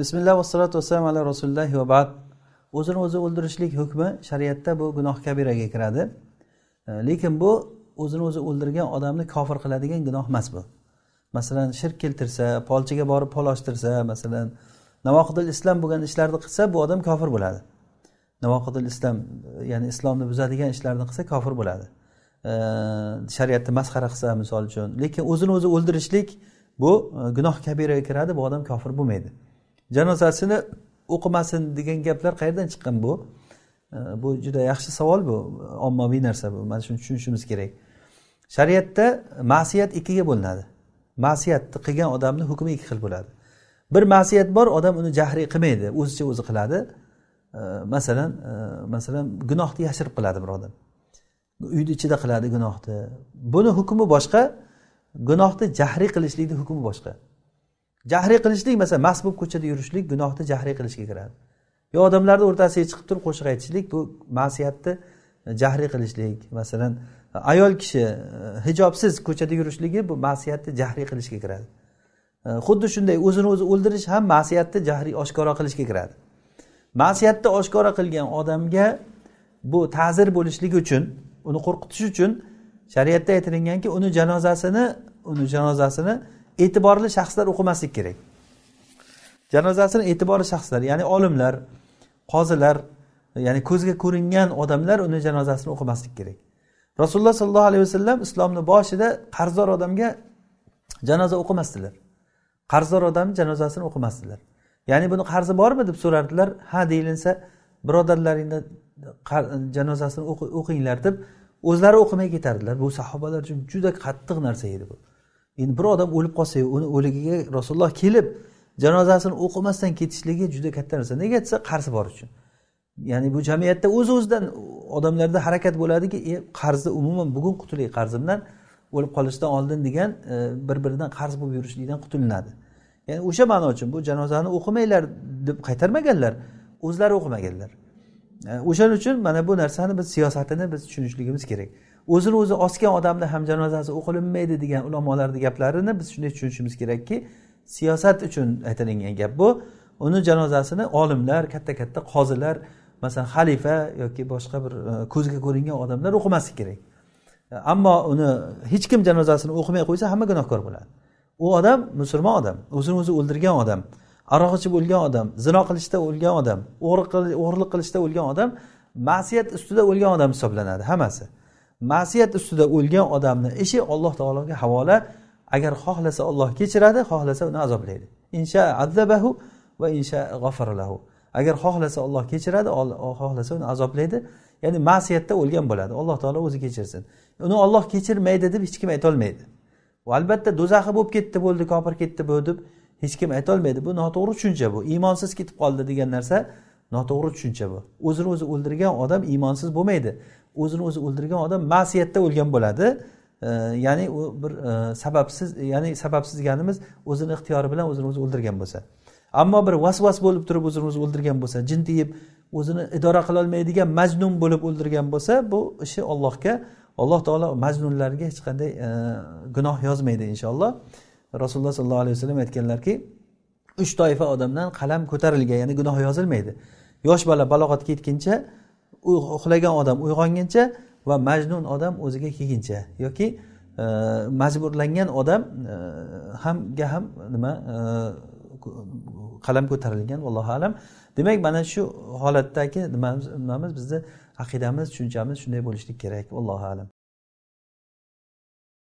bismillah vassalotu vassalam ala rasulillahi va bad o'zini o'zi o'ldirishlik hukmi shariatda bu gunoh kabiraga kiradi lekin bu o'zini o'zi o'ldirgan odamni kofir qiladigan gunoh emas bu masalan shirk keltirsa polchiga borib pol ochtirsa masalan navoqidil islom bo'lgan ishlarni qilsa bu odam kofir bo'ladi navoqidil islom ya'ni islomni buzadigan ishlarni qilsa kofir bo'ladi shariatni masxara qilsa misol uchun lekin o'zini o'zi o'ldirishlik bu e, gunoh kabiraga kiradi bu odam kofir bo'lmaydi janozasini o'qimasin degan gaplar qayerdan chiqqan bu bu juda yaxshi savol bu ommaviy narsa bu mana shuni tushunishimiz kerak shariatda ma'siyat ikkiga bo'linadi ma'siyatni qilgan odamni hukmi ikki xil bo'ladi bir ma'siyat bor odam uni jahriy qilmaydi o'zicha o'zi qiladi masalan e, masalan gunohni yashirib qiladi bir odam uyni ichida qiladi gunohni buni hukmi boshqa gunohni jahriy qilishlikni hukmi boshqa jahriy qilishlik masalan mast bo'lib ko'chada yurishlik gunohni jahriy qilishga kiradi yo odamlarni o'rtasiga chiqib turib qo'shiq aytishlik bu ma'siyatni jahriy qilishlik masalan ayol kishi e, hijobsiz ko'chada yurishligi bu ma'siyatni jahriy qilishga kiradi e, xuddi shunday o'zini o'zi o'ldirish ham ma'siyatni jahriy oshkora qilishga kiradi ma'siyatni oshkora qilgan odamga bu ta'zir bo'lishligi uchun uni qo'rqitish uchun shariatda aytilinganki uni janozasini uni janozasini e'tiborli shaxslar o'qimaslik kerak janozasini e'tiborli shaxslar ya'ni olimlar qozilar ya'ni ko'zga ko'ringan odamlar uni janozasini o'qimaslik kerak rasululloh sollallohu alayhi vasallam islomni boshida qarzdor odamga janoza o'qimasdilar qarzdor odam janozasini o'qimasdilar ya'ni buni qarzi bormi deb so'rardilar ha deyilinsa birodarlaringni janozasini o'qinglar deb o'zlari o'qimay ketardilar bu sahobalar uchun juda qattiq narsa edi bu endi bir odam o'lib qolsayu uni o'ligiga rasululloh kelib janozasini o'qimasdan ketishligi juda katta narsa nega desa qarzi bor uchun ya'ni bu jamiyatda o'z uz o'zidan odamlarda harakat bo'ladiki e qarzni umuman bugun qutulay qarzimdan o'lib qolishdan oldin degan e, bir biridan qarz bo'lib yurishlikdan qutulinadi ya'ni o'sha ma'no uchun bu janozani o'qimanglar deb qaytarmaganlar o'zlari o'qimaganlar E, o'shaning uchun mana bu narsani biz siyosatini biz tushunishligimiz kerak o'zini o'zi osgan odamni ham janozasi o'qilinmaydi degan ulamolarni gaplarini biz shunday tushunishimiz kerakki siyosat uchun aytilingan gap bu uni janozasini olimlar katta katta qozilar masalan xalifa yoki boshqa bir e, ko'zga ko'ringan odamlar o'qimasligi kerak e, ammo uni hech kim janozasini o'qimay qo'ysa hamma gunohkor bo'ladi u odam musulmon odam o'zini o'zi o'ldirgan odam aroq ichib o'lgan odam zino qilishda o'lgan odam o'g'irlik qilishda o'lgan odam ma'siyat ustida o'lgan odam hisoblanadi hammasi ma'siyat ustida o'lgan odamni ishi alloh taologa havola agar xohlasa olloh kechiradi xohlasa uni azoblaydi insha azzabahu va insha g'ofirlahu agar xohlasa olloh kechiradi xohlasa uni azoblaydi ya'ni ma'siyatda o'lgan bo'ladi alloh taolo o'zi kechirsin uni olloh kechirmaydi deb hech kim aytolmaydi va albatta do'zaxi bo'lib ketdi bo'ldi kofir ketdi bu deb hech kim aytolmaydi bu noto'g'ri tushuncha bu iymonsiz ketib qoldi degan narsa noto'g'ri tushuncha bu o'zini o'zi o'ldirgan odam iymonsiz bo'lmaydi o'zini o'zi o'ldirgan odam ma'siyatda o'lgan bo'ladi ya'ni u bir e, sababsiz ya'ni sababsiz deganimiz o'zini ixtiyori bilan o'zini o'zi o'ldirgan bo'lsa ammo bir vasvas bo'lib turib o'zini o'zi o'ldirgan bo'lsa jin tiyib o'zini idora qilolmaydigan majnun bo'lib o'ldirgan bo'lsa bu ishi ollohga alloh taolo majnunlarga hech qanday e, gunoh yozmaydi inshaalloh rasululloh sollallohu alayhi vasallam aytganlarki uch toifa odamdan qalam ko'tarilgan ya'ni gunoh yozilmaydi yosh bola balog'atga yetguncha uxlagan odam uyg'onguncha va majnun odam o'ziga kelguncha yoki e, majburlangan odam e, hamga ham nima e, qalam ko'tarilgan allohu alam demak mana shu holatdagi nimamiz bizni aqidamiz tushunchamiz shunday bo'lishlik kerak allohu alam